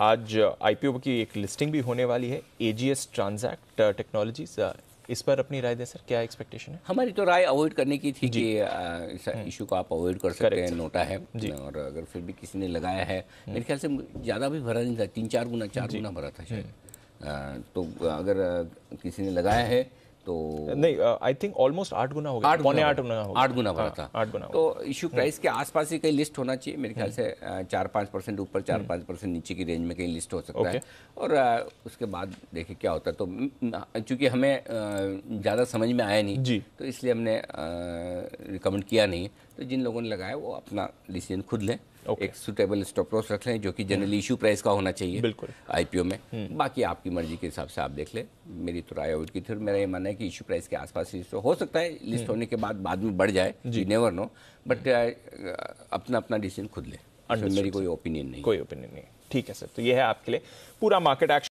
आज IPO uh, की एक लिस्टिंग भी होने वाली है A G S Transact Technologies इस पर अपनी राय दें सर क्या एक्सपेक्टेशन है हमारी तो राय अवॉइड करने की थी कि uh, इस इशू हम्म। को आप अवॉइड कर सकते हैं नोटा है और अगर फिर भी किसी ने लगाया है हम्म। मेरे ख्याल से ज़्यादा भी भरा नहीं था तीन चार गुना चार गुना भरा था शायद हम्म। uh, तो अगर किसी ने लगाया है तो नहीं आई थिंक ऑलमोस्ट आठ गुना हो गया आठ गुना आठ गुना आठ गुना भरा हाँ, था आठ गुना तो इश्यू हम्म। प्राइस के आसपास ही कहीं लिस्ट होना चाहिए मेरे ख्याल हम्म। से uh, चार पाँच परसेंट ऊपर चार हम्म। पाँच परसेंट नीचे की रेंज में कहीं लिस्ट हो सकता है और uh, उसके बाद देखिए क्या होता है तो mm, uh, चूंकि हमें ज़्यादा समझ में आया नहीं जी तो इसलिए हमने रिकमेंड किया नहीं तो जिन लोगों ने लगाया वो अपना डिसीजन खुद लें okay. एक सुटेबल स्टॉप लॉस रख लें जो कि जनरली इशू प्राइस का होना चाहिए बिल्कुल आईपीओ में हम्म। बाकी आपकी मर्जी के हिसाब से आप देख लें मेरी तो राय की थी मेरा ये मानना है कि इशू प्राइस के आसपास लिस्ट हो सकता है लिस्ट हम्म। होने के बाद बाद में बढ़ जाए जी नेवर नो बट अपना अपना डिसीजन खुद लें मेरी कोई ओपिनियन नहीं कोई ओपिनियन नहीं ठीक है सर तो ये है आपके लिए पूरा मार्केट एक्शन